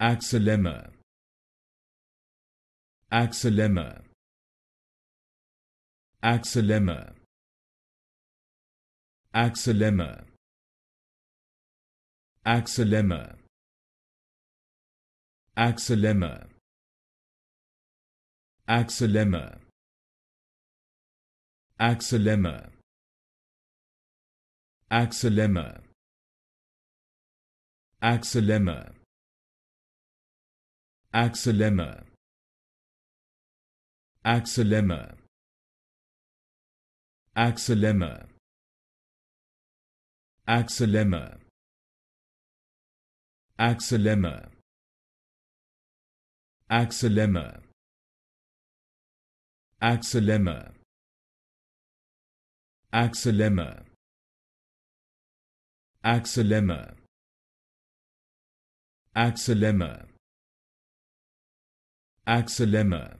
Axolemma. Axolemma. Axolemma. Axolemma. Axolemma. Axolemma. Axolemma. Axolemma. Axolemma. Axolemma axolemma axolemma axolemma axolemma axolemma axolemma axolemma axolemma axolemma axolemma Axelema.